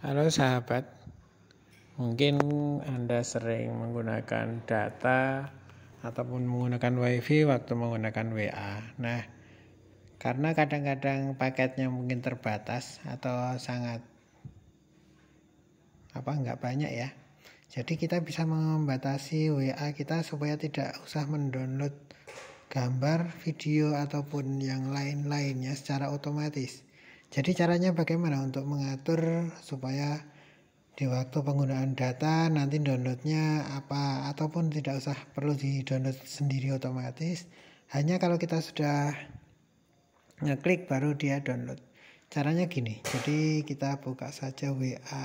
Halo sahabat, mungkin Anda sering menggunakan data ataupun menggunakan WiFi waktu menggunakan WA. Nah, karena kadang-kadang paketnya mungkin terbatas atau sangat apa nggak banyak ya. Jadi kita bisa membatasi WA kita supaya tidak usah mendownload gambar, video ataupun yang lain-lainnya secara otomatis. Jadi caranya bagaimana untuk mengatur supaya di waktu penggunaan data nanti downloadnya apa ataupun tidak usah perlu di download sendiri otomatis hanya kalau kita sudah ngeklik baru dia download caranya gini jadi kita buka saja WA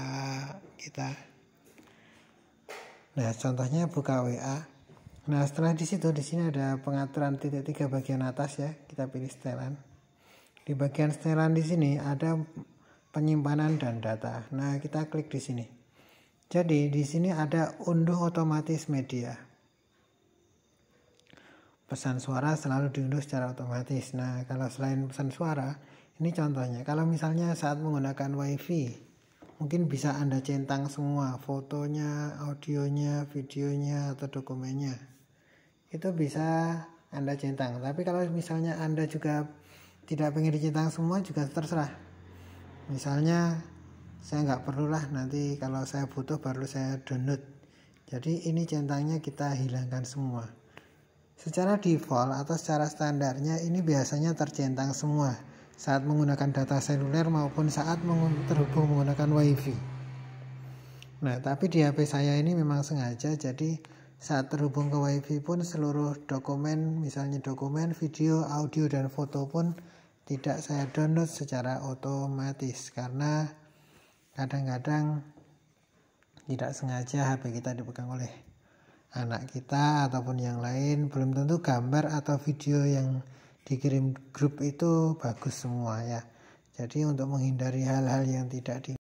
kita nah contohnya buka WA nah setelah di situ di sini ada pengaturan titik tiga bagian atas ya kita pilih setelan di bagian setelan di sini ada penyimpanan dan data. Nah, kita klik di sini. Jadi, di sini ada unduh otomatis media. Pesan suara selalu diunduh secara otomatis. Nah, kalau selain pesan suara, ini contohnya. Kalau misalnya saat menggunakan WiFi, mungkin bisa Anda centang semua fotonya, audionya, videonya, atau dokumennya. Itu bisa Anda centang. Tapi kalau misalnya Anda juga tidak pengen dicentang semua juga terserah misalnya saya nggak perlulah nanti kalau saya butuh baru saya download jadi ini centangnya kita hilangkan semua secara default atau secara standarnya ini biasanya tercentang semua saat menggunakan data seluler maupun saat terhubung menggunakan wifi nah tapi di HP saya ini memang sengaja jadi saat terhubung ke wifi pun seluruh dokumen misalnya dokumen, video, audio, dan foto pun tidak saya download secara otomatis karena kadang-kadang tidak sengaja HP kita dipegang oleh anak kita ataupun yang lain belum tentu gambar atau video yang dikirim grup itu bagus semua ya jadi untuk menghindari hal-hal yang tidak di